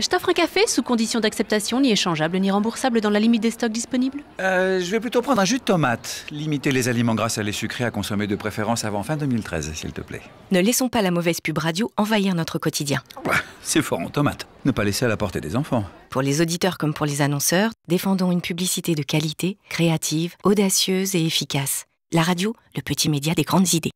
Je t'offre un café sous condition d'acceptation, ni échangeable, ni remboursable dans la limite des stocks disponibles euh, Je vais plutôt prendre un jus de tomate. Limiter les aliments grâce à les sucrés à consommer de préférence avant fin 2013, s'il te plaît. Ne laissons pas la mauvaise pub radio envahir notre quotidien. C'est fort en tomate. Ne pas laisser à la portée des enfants. Pour les auditeurs comme pour les annonceurs, défendons une publicité de qualité, créative, audacieuse et efficace. La radio, le petit média des grandes idées.